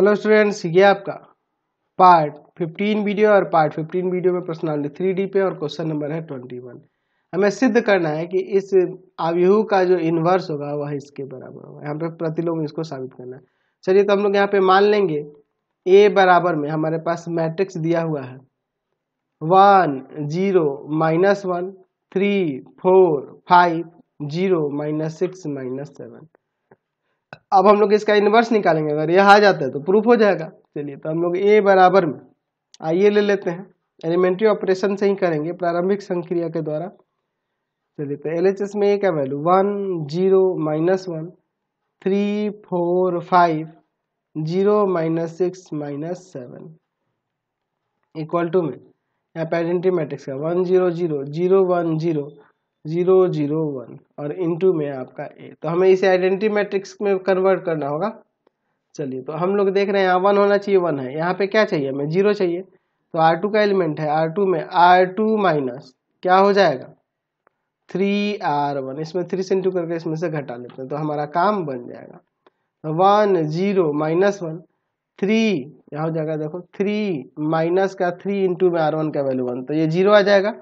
hello students ये आपका part 15 video और पार्ट 15 वीडियो में प्रश्नावली थ्री डी पे और क्वेश्चन नंबर है 21 हमें सिद्ध करना है कि इस आवयू का जो इन्वर्स होगा वह इसके बराबर होगा यहाँ पे प्रतिलोम इसको साबित करना है चलिए तो हम लोग यहाँ पे मान लेंगे ए बराबर में हमारे पास मैट्रिक्स दिया हुआ है one zero minus one three four five zero minus six minus seven अब हम लोग इसका इन्वर्स निकालेंगे अगर यह आ जाता है तो प्रूफ हो जाएगा चलिए तो हम लोग ए बराबर में आइए ले लेते हैं एलिमेंट्री ऑपरेशन से ही करेंगे प्रारंभिक संक्रिया के द्वारा चलिए तो एल में ए का value one zero minus one three four five zero minus six minus seven equal to में यहाँ पे आइडेंटिटी मैट्रिक्स का one zero zero zero one zero zero zero one और इनटू में आपका ए तो हमें इसे आइडेंटिटी मैट्रिक्स में कन्वर्ट करना होगा चलिए तो हम लोग देख रहे हैं यहाँ वन होना चाहिए वन है यहाँ पे क्या चाहिए हमें जीरो चाहिए तो आर टू का एलिमेंट है आर टू में आर टू माइनस क्या हो जाएगा थ्री आर वन इसमें थ्री से इंटू करके इसमें से घटा लेते हैं तो हमारा काम बन जाएगा one zero minus one three यहाँ हो जाएगा देखो थ्री माइनस का थ्री इंटू में आर वन का वैल्यू वन तो ये जीरो आ जाएगा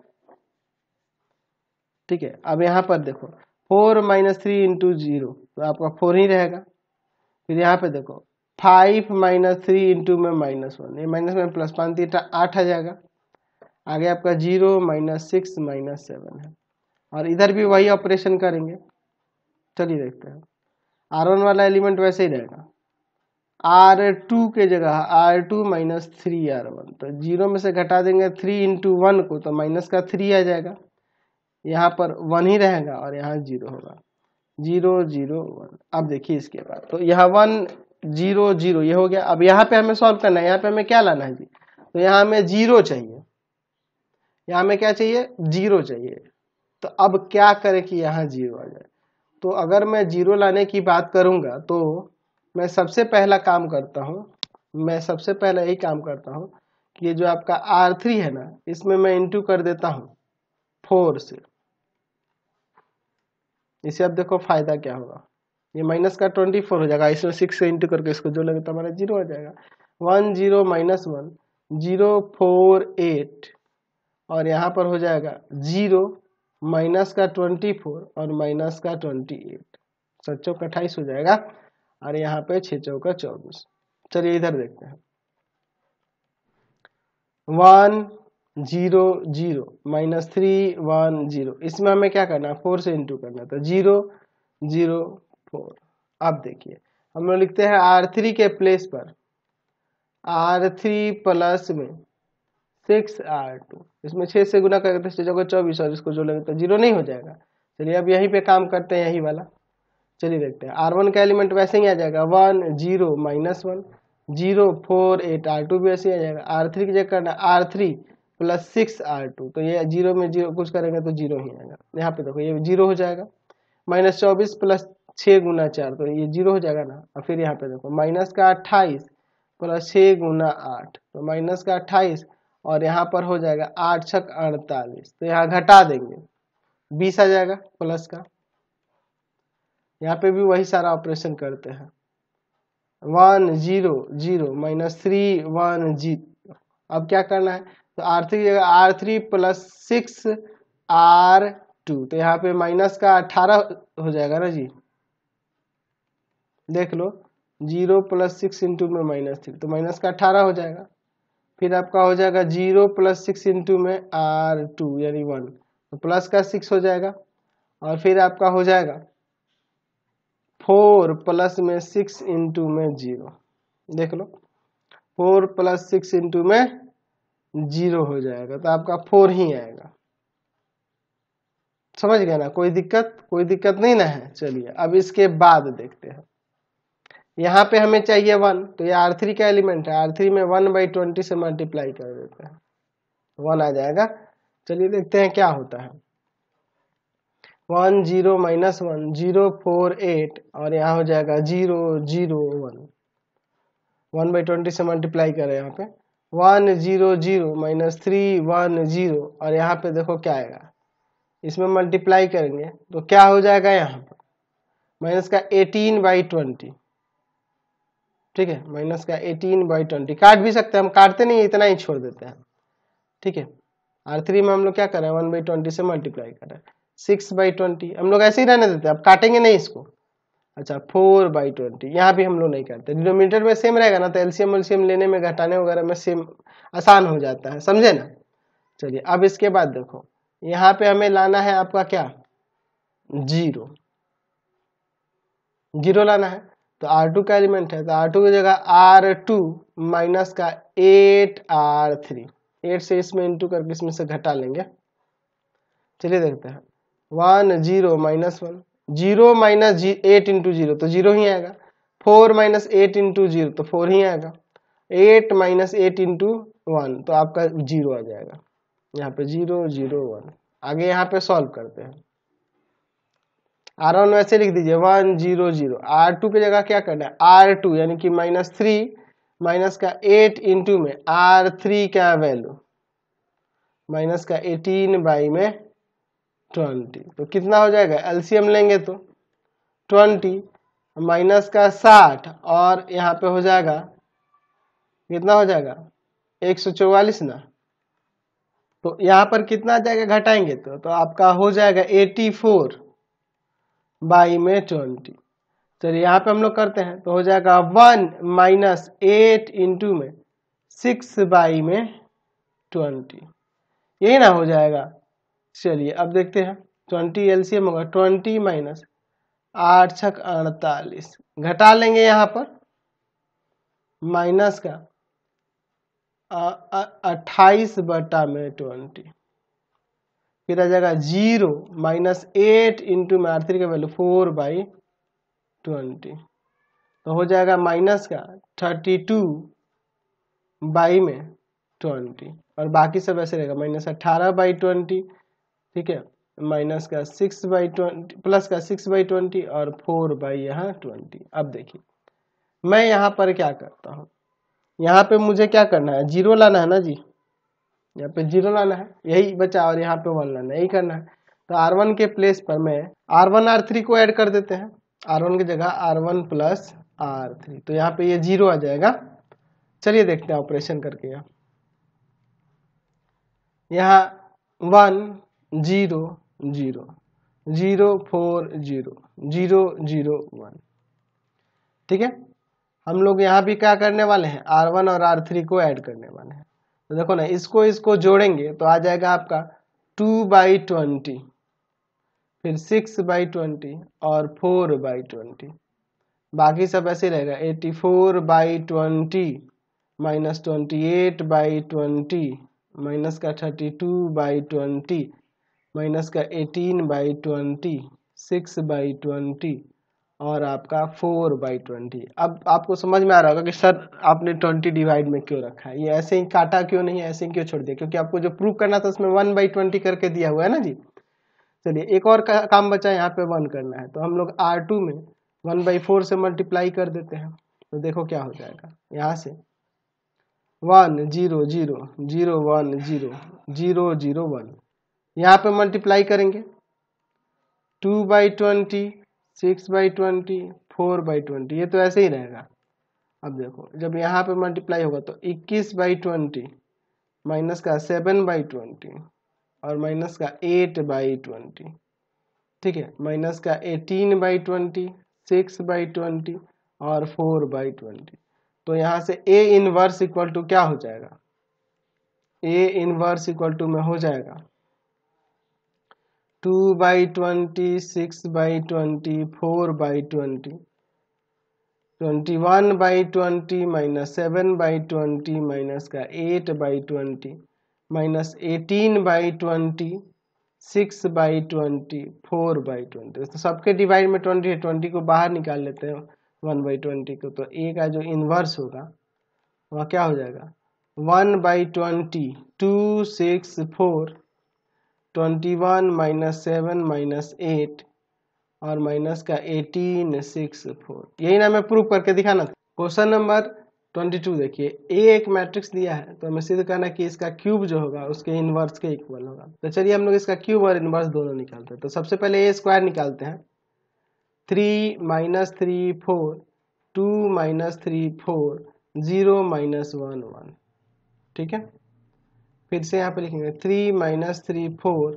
ठीक है अब यहाँ पर देखो four minus three into zero तो आपका फोर ही रहेगा फिर यहाँ पे देखो फाइव माइनस थ्री इंटू में माइनस वन ये माइनस में प्लस पाँच तीन आठ आ जाएगा आगे आपका zero minus six minus seven है और इधर भी वही ऑपरेशन करेंगे चलिए देखते हैं आर वन वाला एलिमेंट वैसे ही रहेगा आर टू के जगह R two minus three R one तो जीरो में से घटा देंगे थ्री इंटू वन को तो माइनस का थ्री आ जाएगा यहाँ पर वन ही रहेगा और यहाँ जीरो होगा जीरो जीरो वन अब देखिए इसके बाद तो यहाँ वन जीरो जीरो ये हो गया अब यहाँ पे हमें सॉल्व करना है यहाँ पे हमें क्या लाना है जी तो यहाँ हमें जीरो चाहिए यहाँ हमें क्या चाहिए जीरो चाहिए तो अब क्या करें कि यहाँ जीरो आ जाए तो अगर मैं जीरो लाने की बात करूँगा तो मैं सबसे पहला काम करता हूँ मैं सबसे पहला यही काम करता हूँ कि ये जो आपका आर थ्री है ना इसमें मैं इंटू कर देता हूँ फोर से इसे आप देखो फायदा क्या होगा ये माइनस का ट्वेंटी फोर हो जाएगा इसमें सिक्स से इंटू करके इसको जो लगे तो हमारा जीरो आ जाएगा one zero minus one zero four eight और यहाँ पर हो जाएगा जीरो माइनस का ट्वेंटी फोर और माइनस का ट्वेंटी एट सच्चो का अट्ठाईस हो जाएगा और यहाँ पे छः का चौबीस चलिए इधर देखते हैं one zero zero minus three one zero इसमें हमें क्या करना है फोर से इंटू करना था तो जीरो जीरो फोर अब देखिए हम लोग लिखते हैं आर थ्री के प्लेस पर आर थ्री प्लस में सिक्स आर टू इसमें छः से गुना करते जगह तो चौबीस और इसको जोड़ेंगे तो जीरो नहीं हो जाएगा चलिए अब यहीं पे काम करते हैं यही वाला चलिए देखते हैं आर वन का एलिमेंट वैसे ही आ जाएगा one zero minus one zero four eight R two भी वैसे ही आ जाएगा आर थ्री की जगह करना R three plus six R two तो ये जीरो में जीरो कुछ करेंगे तो जीरो ही आएगा यहाँ पे देखो ये जीरो हो जाएगा माइनस चौबीस प्लस छः गुना चार तो ये जीरो हो जाएगा ना और फिर यहाँ पे देखो माइनस का अट्ठाईस प्लस छः गुना आठ तो माइनस का अट्ठाईस और यहाँ पर हो जाएगा आठ छक अड़तालीस तो यहाँ घटा देंगे बीस आ जाएगा प्लस का यहाँ पे भी वही सारा ऑपरेशन करते हैं one zero zero minus three one जी अब क्या करना है तो R three R three plus six R two तो यहाँ पे माइनस का अठारह हो जाएगा ना जी देख लो जीरो प्लस सिक्स इंटू में माइनस थ्री तो माइनस का अठारह हो जाएगा फिर आपका हो जाएगा जीरो प्लस सिक्स इंटू में आर टू यानी वन तो प्लस का सिक्स हो जाएगा और फिर आपका हो जाएगा फोर प्लस में सिक्स इंटू में जीरो देख लो फोर प्लस सिक्स इंटू में जीरो हो जाएगा तो आपका फोर ही आएगा समझ गया ना कोई दिक्कत कोई दिक्कत नहीं ना है चलिए अब इसके बाद देखते हैं यहाँ पे हमें चाहिए वन तो ये आर थ्री का एलिमेंट है आर थ्री में वन बाई ट्वेंटी से मल्टीप्लाई कर देते हैं वन आ जाएगा चलिए देखते हैं क्या होता है one zero minus one zero four eight और यहाँ हो जाएगा zero zero one one by twenty से मल्टीप्लाई करें यहाँ पे one zero zero minus three one zero और यहाँ पे देखो क्या आएगा इसमें मल्टीप्लाई करेंगे तो क्या हो जाएगा यहाँ पर माइनस का एटीन बाई ट्वेंटी ठीक है माइनस का एटीन बाई ट्वेंटी काट भी सकते हैं हम काटते नहीं इतना ही छोड़ देते हैं ठीक है आर थ्री में हम लोग क्या कर रहे हैं वन बाई ट्वेंटी से मल्टीप्लाई कर रहे हैं सिक्स बाई ट्वेंटी हम लोग ऐसे ही रहने देते हैं अब काटेंगे नहीं इसको अच्छा फोर बाई ट्वेंटी यहाँ भी हम लोग नहीं करते डिनोमीटर में सेम रहेगा ना तो एल्सियम वल्सियम लेने में घटाने वगैरह में सेम आसान हो जाता है समझे ना चलिए अब इसके बाद देखो यहाँ पे हमें लाना है आपका क्या जीरो जीरो लाना है तो आर टू का एलिमेंट है तो आर टू की जगह आर टू माइनस का एट आर थ्री एट से इसमें इंटू करके इसमें से घटा लेंगे चलिए देखते हैं one zero minus one zero minus जी एट इंटू जीरो तो जीरो ही आएगा four minus eight into zero तो फोर ही आएगा eight minus eight into one तो आपका जीरो आ जाएगा यहाँ पे जीरो जीरो वन आगे यहाँ पे सॉल्व करते हैं आर वन वैसे लिख दीजिए one zero zero R two की जगह क्या करना है आर टू यानी कि माइनस थ्री माइनस का एट इंटू में आर थ्री का वैल्यू माइनस का एटीन बाई में ट्वेंटी तो कितना हो जाएगा एलसीएम लेंगे तो ट्वेंटी माइनस का साठ और यहाँ पे हो जाएगा कितना हो जाएगा एक सौ चौवालीस ना तो यहाँ पर कितना आ जाएगा घटाएंगे तो तो आपका हो जाएगा एटी फोर बाई में ट्वेंटी चलिए यहाँ पे हम लोग करते हैं तो हो जाएगा वन माइनस एट इंटू में सिक्स बाई में ट्वेंटी यही ना हो जाएगा चलिए अब देखते हैं ट्वेंटी एलसीएम होगा ट्वेंटी माइनस आठ छक अड़तालीस घटा लेंगे यहाँ पर माइनस का अट्ठाईस बटा में ट्वेंटी फिर आ जाएगा जीरो माइनस एट इंटू में आर थ्री का वैल्यू फोर बाई ट्वेंटी तो हो जाएगा माइनस का थर्टी टू बाई में ट्वेंटी और बाकी सब ऐसे रहेगा माइनस अट्ठारह बाई ट्वेंटी ठीक है माइनस का सिक्स बाई ट्वेंटी प्लस का सिक्स बाई ट्वेंटी और फोर बाई यहाँ ट्वेंटी अब देखिए मैं यहाँ पर क्या करता हूँ यहाँ पे मुझे क्या करना है जीरो लाना है ना जी यहाँ पे जीरो लाना है यही बचा और यहाँ पे वन लाना यही करना है तो आर वन के प्लेस पर मैं आर वन आर थ्री को ऐड कर देते हैं आर वन की जगह R one plus R three तो यहाँ पे ये यह जीरो आ जाएगा चलिए देखते हैं ऑपरेशन करके यहाँ यहाँ one zero zero zero four zero zero zero one ठीक है हम लोग यहाँ भी क्या करने वाले हैं आर वन और आर थ्री को ऐड करने वाले हैं तो देखो ना इसको इसको जोड़ेंगे तो आ जाएगा आपका टू बाई ट्वेंटी फिर सिक्स बाई ट्वेंटी और फोर बाई ट्वेंटी बाकी सब ऐसे रहेगा eighty four by twenty minus twenty eight by twenty minus का thirty two by twenty minus का eighteen by twenty six by twenty और आपका फोर बाई ट्वेंटी अब आपको समझ में आ रहा होगा कि सर आपने ट्वेंटी डिवाइड में क्यों रखा है ये ऐसे ही काटा क्यों नहीं ऐसे ही क्यों छोड़ दिया क्योंकि आपको जो प्रूव करना था उसमें वन बाई ट्वेंटी करके दिया हुआ है ना जी चलिए एक और का, काम बचा है यहाँ पे वन करना है तो हम लोग आर टू में वन बाई फोर से मल्टीप्लाई कर देते हैं तो देखो क्या हो जाएगा यहाँ से one zero zero zero one zero zero zero one यहाँ पे मल्टीप्लाई करेंगे two by twenty six by twenty four by twenty ये तो ऐसे ही रहेगा अब देखो जब यहाँ पे मल्टीप्लाई होगा तो इक्कीस बाई ट्वेंटी माइनस का सेवन बाई ट्वेंटी और माइनस का एट बाई ट्वेंटी ठीक है माइनस का eighteen by twenty six by twenty और फोर बाई ट्वेंटी तो यहाँ से ए इनवर्स इक्वल टू क्या हो जाएगा ए इनवर्स इक्वल टू में हो जाएगा two by twenty six by twenty four by twenty twenty one by twenty minus seven by twenty minus का eight by twenty minus eighteen by twenty six by twenty four by twenty तो सबके divide में twenty है twenty को बाहर निकाल लेते हैं वन बाई ट्वेंटी को तो ए का जो इन्वर्स होगा वह क्या हो जाएगा one by twenty two six four twenty one minus seven minus eight और माइनस का एटीन सिक्स फोर यही ना हमें प्रूव करके दिखाना था क्वेश्चन नंबर ट्वेंटी टू देखिए ए एक मैट्रिक्स दिया है तो हमें सिद्ध करना कि इसका क्यूब जो होगा उसके इनवर्स के इक्वल होगा तो चलिए हम लोग इसका क्यूब और इनवर्स दोनों निकालते हैं तो सबसे पहले ए स्क्वायर निकालते हैं three minus three four two minus three four zero minus one one ठीक है फिर से यहाँ पे लिखेंगे three minus three four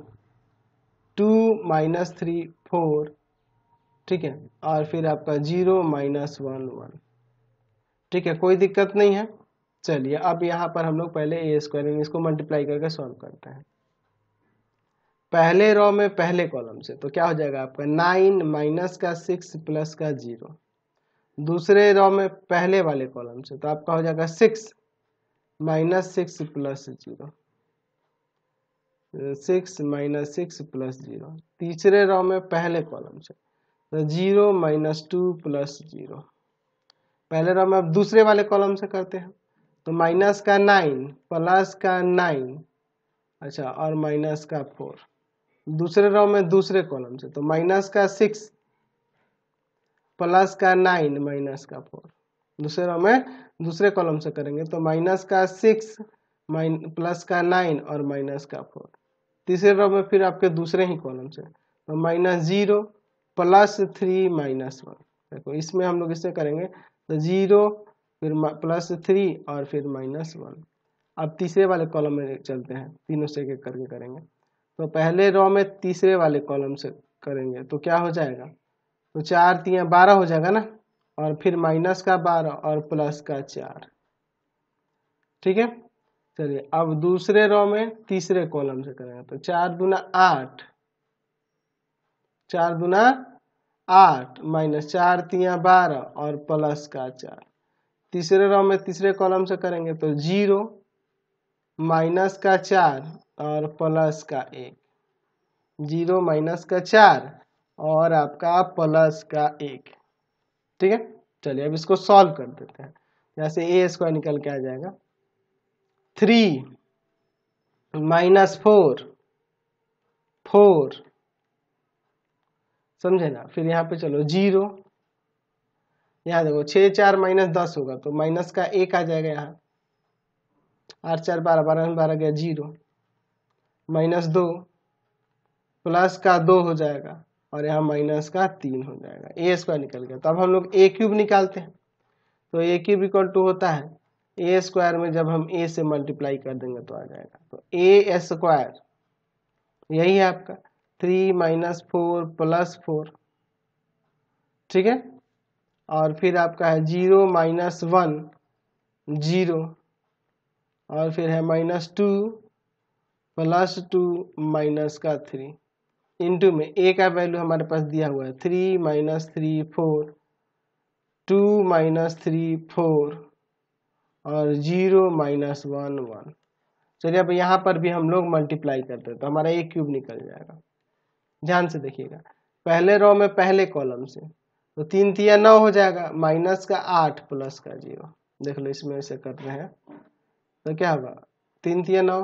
two minus three four ठीक है और फिर आपका जीरो माइनस वन वन ठीक है कोई दिक्कत नहीं है चलिए अब यहाँ पर हम लोग पहले ए स्क्वायर इसको मल्टीप्लाई करके सॉल्व करते हैं पहले रॉ में पहले कॉलम से तो क्या हो जाएगा आपका नाइन माइनस का सिक्स प्लस का जीरो दूसरे रॉ में पहले वाले कॉलम से तो आपका हो जाएगा six minus six plus zero six minus six plus zero तीसरे रॉ में पहले कॉलम से तो zero minus two plus zero पहले रॉ में अब दूसरे वाले कॉलम से करते हैं तो माइनस का नाइन प्लस का नाइन अच्छा और माइनस का फोर दूसरे रॉ में दूसरे कॉलम से तो माइनस का सिक्स प्लस का नाइन माइनस का फोर दूसरे रॉ में दूसरे कॉलम से करेंगे तो माइनस का सिक्स माइन प्लस का नाइन और माइनस का फोर तीसरे रो में फिर आपके दूसरे ही कॉलम से तो minus zero plus three minus one देखो इसमें हम लोग इसे करेंगे तो जीरो फिर प्लस थ्री और फिर माइनस वन अब तीसरे वाले कॉलम में चलते हैं तीनों से एक करके करेंगे तो पहले रॉ में तीसरे वाले कॉलम से करेंगे तो क्या हो जाएगा तो चार तीन बारह हो जाएगा ना और फिर माइनस का बारह और प्लस का चार ठीक है चलिए अब दूसरे रो में तीसरे कॉलम से करेंगे तो चार दुना आठ चार दुना आठ माइनस चार तिया बारह और प्लस का चार तीसरे रो में तीसरे कॉलम से करेंगे तो जीरो माइनस का चार और प्लस का एक जीरो माइनस का चार और आपका प्लस का एक ठीक है चलिए अब इसको सॉल्व कर देते हैं जैसे ए स्क्वायर निकल के आ जाएगा थ्री माइनस फोर फोर समझे ना फिर यहाँ पे चलो जीरो यहाँ देखो छः चार माइनस दस होगा तो माइनस का एक आ जाएगा यहाँ आठ चार बारह बारह में बारह गया जीरो माइनस दो प्लस का दो हो जाएगा और यहाँ माइनस का तीन हो जाएगा ए स्क्वायर निकल गया तो अब हम लोग ए क्यूब निकालते हैं तो ए क्यूब इक्वल टू होता है ए स्क्वायर में जब हम ए से मल्टीप्लाई कर देंगे तो आ जाएगा तो ए स्क्वायर यही है आपका three minus four plus four ठीक है और फिर आपका है जीरो माइनस वन जीरो और फिर है minus two plus two minus का थ्री इंटू में ए का वैल्यू हमारे पास दिया हुआ है three minus three four two minus three four और जीरो माइनस वन वन चलिए अब यहाँ पर भी हम लोग मल्टीप्लाई करते हैं तो हमारा एक क्यूब निकल जाएगा ध्यान से देखिएगा पहले रो में पहले कॉलम से तो तीन तिया नौ हो जाएगा माइनस का आठ प्लस का जीरो देख लो इसमें ऐसे कर रहे हैं तो क्या होगा तीन तिया नौ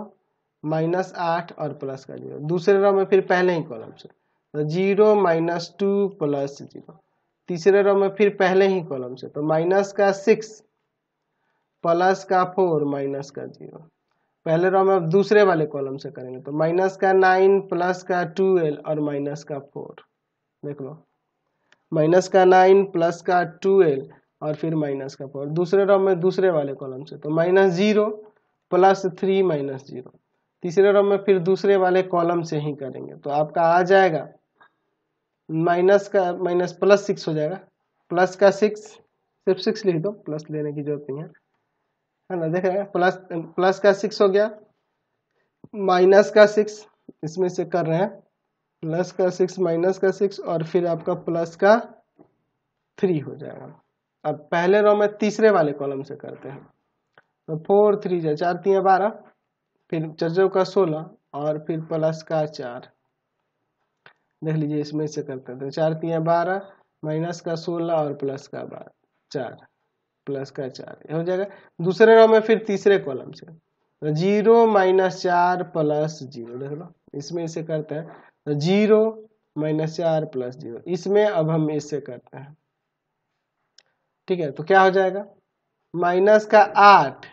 माइनस आठ और प्लस का जीरो दूसरे रो में फिर पहले ही कॉलम से तो zero minus two plus zero तीसरे रो में फिर पहले ही कॉलम से तो माइनस का सिक्स प्लस का फोर माइनस का जीरो पहले रो तो में अब दूसरे वाले कॉलम से करेंगे तो माइनस का नाइन प्लस का ट्वेल्व और माइनस का फोर देख लो माइनस का नाइन प्लस का ट्वेल्व और फिर माइनस का फोर दूसरे रॉम तो में दूसरे वाले कॉलम से तो minus zero plus three minus zero तीसरे रॉम तो में फिर दूसरे वाले कॉलम से ही करेंगे तो आपका आ जाएगा माइनस का माइनस प्लस सिक्स हो जाएगा प्लस का सिक्स सिर्फ सिक्स लिख दो प्लस लेने की जरूरत नहीं है है ना देख रहे हैं प्लस प्लस का सिक्स हो गया माइनस का सिक्स इसमें से कर रहे हैं प्लस का सिक्स माइनस का सिक्स और फिर आपका प्लस का थ्री हो जाएगा अब पहले रो में तीसरे वाले कॉलम से करते हैं तो फोर थ्री जो चार तीन बारह फिर चर्चों का सोलह और फिर प्लस का चार देख लीजिए इसमें से करते हैं तो चार तीन बारह माइनस का सोलह और प्लस का बारह चार प्लस का चार हो जाएगा दूसरे रो में फिर तीसरे कॉलम से तो जीरो माइनस चार प्लस जीरो देख लो इसमें इसे करते हैं तो जीरो माइनस चार प्लस जीरो इसमें अब हम इसे करते हैं ठीक है तो क्या हो जाएगा माइनस का आठ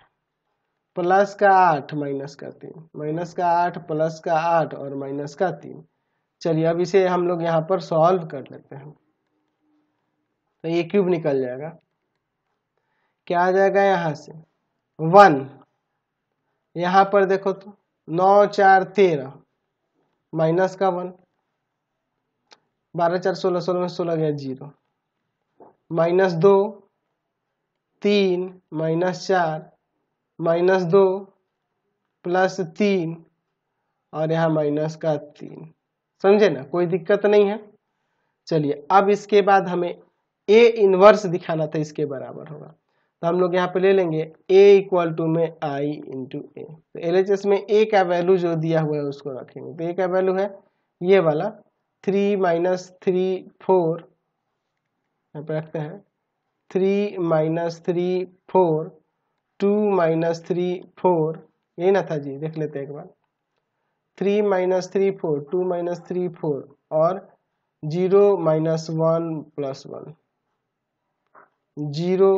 प्लस का आठ माइनस का तीन माइनस का आठ प्लस का आठ और माइनस का तीन चलिए अब इसे हम लोग यहाँ पर सॉल्व कर लेते हैं तो ये क्यूब निकल जाएगा क्या आ जाएगा यहाँ से वन यहाँ पर देखो तो नौ चार तेरह माइनस का वन बारह चार सोलह सोलह में सोलह गया जीरो माइनस दो तीन माइनस चार माइनस दो प्लस तीन और यहाँ माइनस का तीन समझे ना कोई दिक्कत नहीं है चलिए अब इसके बाद हमें ए इनवर्स दिखाना था इसके बराबर होगा तो हम लोग यहाँ पे ले लेंगे a इक्वल टू में i इंटू ए तो एल में a का वैल्यू जो दिया हुआ है उसको रखेंगे तो a का वैल्यू है ये वाला थ्री माइनस थ्री फोर यहाँ पे रखते हैं three minus three four two minus three four ये ना था जी देख लेते हैं एक बार three minus three four two minus three four और zero minus one plus one zero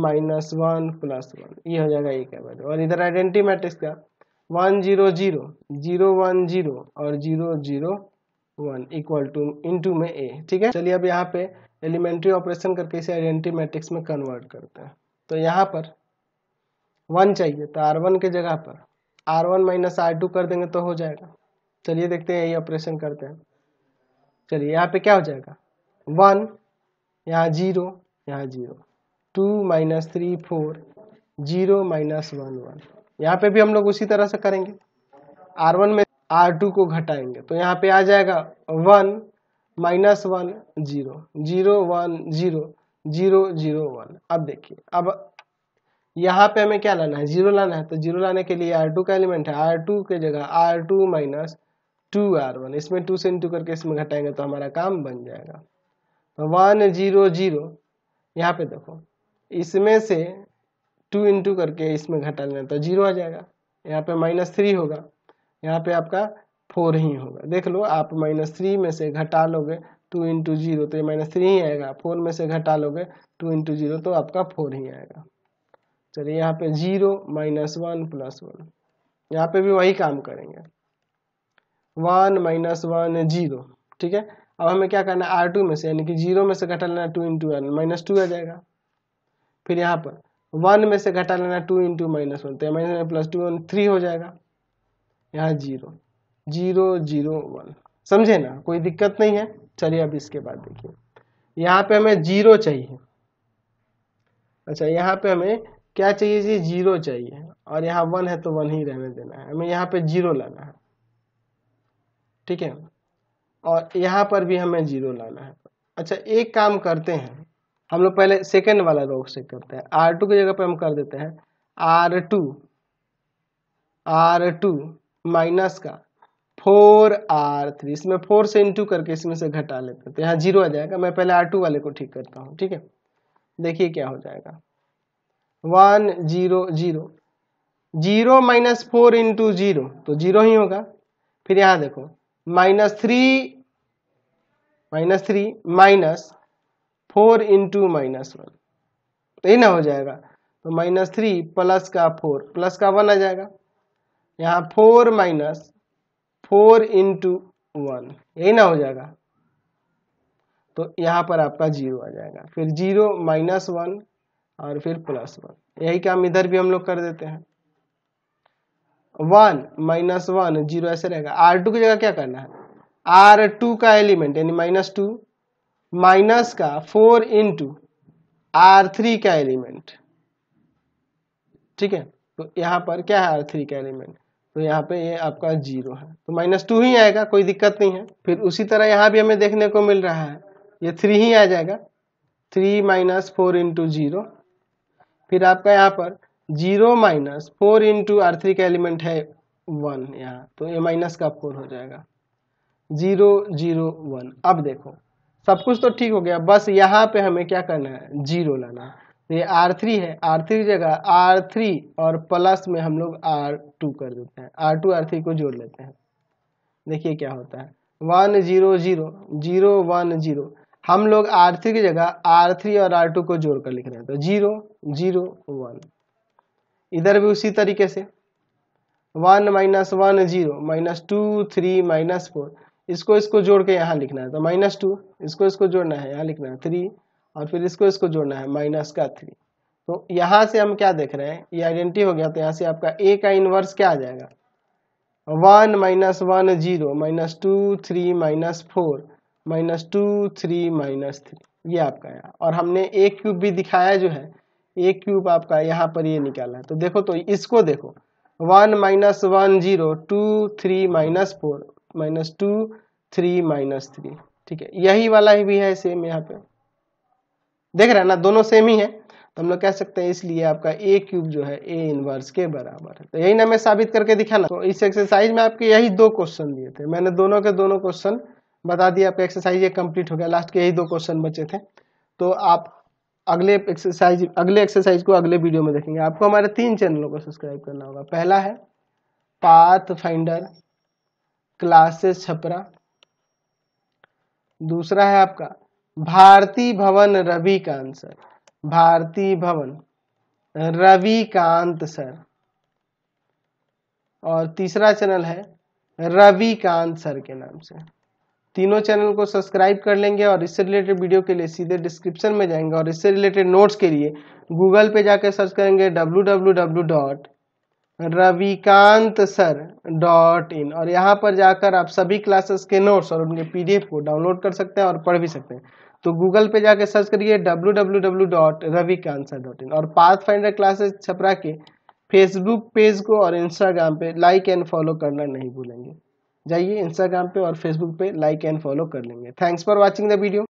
minus one plus one ये हो जाएगा एक एवरेज और इधर आइडेंटिटी मैट्रिक्स का one zero zero zero one zero और zero zero one equal to into में ए ठीक है चलिए अब यहाँ पे एलिमेंट्री ऑपरेशन करके इसे आइडेंटिटी मैट्रिक्स में कन्वर्ट करते हैं तो यहाँ पर वन चाहिए तो आर वन के जगह पर R one minus R two कर देंगे तो हो जाएगा चलिए देखते हैं यही ऑपरेशन करते हैं चलिए यहाँ पे क्या हो जाएगा वन यहाँ जीरो यहाँ zero two minus three four zero minus one one यहाँ पे भी हम लोग उसी तरह से करेंगे आर वन में आर टू को घटाएंगे तो यहाँ पे आ जाएगा one minus one zero zero one zero zero zero one अब देखिए अब यहाँ पे हमें क्या लाना है जीरो लाना है तो जीरो लाने के लिए आर टू का एलिमेंट है आर टू के जगह R two minus two R one इसमें टू से इंटू करके इसमें घटाएंगे तो हमारा काम बन जाएगा तो वन जीरो जीरो यहाँ पे देखो इसमें से टू इंटू करके इसमें घटा लेना तो जीरो आ जाएगा यहाँ पे माइनस थ्री होगा यहाँ पे आपका फोर ही होगा देख लो आप माइनस थ्री में से घटा लोगे टू इंटू जीरो तो ये माइनस थ्री ही आएगा फोर में से घटा लोगे टू इंटू जीरो तो आपका फोर ही आएगा चलिए यहाँ पे zero minus one plus one यहाँ पे भी वही काम करेंगे वन माइनस वन जीरो ठीक है अब हमें क्या करना है आर टू में से यानी कि जीरो में से घटा लेना two into one minus two आ जाएगा फिर यहाँ पर वन में से घटा लेना टू इंटू माइनस वन तो minus one plus two one three हो जाएगा यहाँ जीरो जीरो जीरो वन समझे ना कोई दिक्कत नहीं है चलिए अब इसके बाद देखिए यहाँ पे हमें जीरो चाहिए अच्छा यहाँ पे हमें क्या चाहिए जी जीरो चाहिए और यहाँ वन है तो वन ही रहने देना है हमें यहाँ पे जीरो लाना है ठीक है और यहाँ पर भी हमें जीरो लाना है अच्छा एक काम करते हैं हम लोग पहले सेकेंड वाला रोग से करते हैं आर टू की जगह पर हम कर देते हैं R two R two minus का फोर आर थ्री इसमें फोर से इंटू करके इसमें से घटा लेते हैं तो यहाँ जीरो आ जाएगा मैं पहले आर टू वाले को ठीक करता हूँ ठीक है देखिए क्या हो जाएगा one zero zero zero minus four into zero तो जीरो ही होगा फिर यहाँ देखो minus three minus three minus four into minus one तो यही ना हो जाएगा तो माइनस थ्री प्लस का फोर प्लस का वन आ जाएगा यहाँ four minus four into one यही ना हो जाएगा तो यहाँ पर आपका जीरो आ जाएगा फिर जीरो माइनस वन और फिर प्लस वन यही काम इधर भी हम लोग कर देते हैं वन माइनस वन जीरो ऐसे रहेगा आर टू की जगह क्या करना है आर टू का एलिमेंट यानी माइनस टू माइनस का फोर इंटू आर थ्री का एलिमेंट ठीक है तो यहाँ पर क्या है आर थ्री का एलिमेंट तो यहाँ पे ये आपका जीरो है तो माइनस टू ही आएगा कोई दिक्कत नहीं है फिर उसी तरह यहाँ भी हमें देखने को मिल रहा है ये थ्री ही आ जाएगा three minus four into zero फिर आपका यहाँ पर zero minus four into R three का एलिमेंट है वन यहाँ तो ये माइनस का फोर हो जाएगा जीरो जीरो वन अब देखो सब कुछ तो ठीक हो गया बस यहाँ पे हमें क्या करना है जीरो लाना है तो ये आर थ्री है R3 थ्री जगह आर थ्री और प्लस में हम लोग आर टू कर देते हैं आर टू आर थ्री को जोड़ लेते हैं देखिए क्या होता है one zero zero zero one zero हम लोग R3 थ्री की जगह आर थ्री और आर टू को जोड़ कर लिख रहे हैं तो जीरो जीरो वन इधर भी उसी तरीके से one minus one zero minus two three minus four इसको इसको जोड़ के यहाँ लिखना है तो माइनस टू इसको इसको जोड़ना है यहाँ लिखना है थ्री और फिर इसको इसको जोड़ना है माइनस का थ्री तो यहाँ से हम क्या देख रहे हैं ये आइडेंटिटी हो गया तो यहाँ से आपका ए का इनवर्स क्या आ जाएगा one minus one zero minus two three minus four minus two three minus three ये आपका यहाँ और हमने ए क्यूब भी दिखाया जो है ए क्यूब आपका यहाँ पर ये निकाला है तो देखो तो इसको देखो one minus one zero two three minus four minus two three minus three ठीक है यही वाला भी है सेम यहाँ पे देख रहे हैं ना दोनों सेम ही है तो हम लोग कह सकते हैं इसलिए आपका ए क्यूब जो है ए इनवर्स के बराबर है तो यही ना मैं साबित करके दिखाना तो इस एक्सरसाइज में आपके यही दो क्वेश्चन दिए थे मैंने दोनों के दोनों क्वेश्चन बता दिया आपका एक्सरसाइज ये कंप्लीट हो गया लास्ट के यही दो क्वेश्चन बचे थे तो आप अगले एक्सरसाइज अगले एक्सरसाइज को अगले वीडियो में देखेंगे आपको हमारे तीन चैनलों को सब्सक्राइब करना होगा पहला है पाथ फाइंडर क्लासेस छपरा दूसरा है आपका भारती भवन रविकांत सर भारती भवन रविकांत सर और तीसरा चैनल है रविकांत सर के नाम से तीनों चैनल को सब्सक्राइब कर लेंगे और इससे रिलेटेड वीडियो के लिए सीधे डिस्क्रिप्शन में जाएंगे और इससे रिलेटेड नोट्स के लिए गूगल पे जाकर सर्च करेंगे W W W dot Ravikant sir dot in और यहाँ पर जाकर आप सभी क्लासेस के नोट्स और उनके पीडीएफ को डाउनलोड कर सकते हैं और पढ़ भी सकते हैं तो गूगल पे जाकर सर्च करिए W W W dot Ravikant sir dot in और पाथ फाइंडर क्लासेस छपरा के फेसबुक पेज को और इंस्टाग्राम पे लाइक एंड फॉलो करना नहीं भूलेंगे जाइए इंस्टाग्राम पे और फेसबुक पे लाइक एंड फॉलो कर लेंगे thanks for watching the video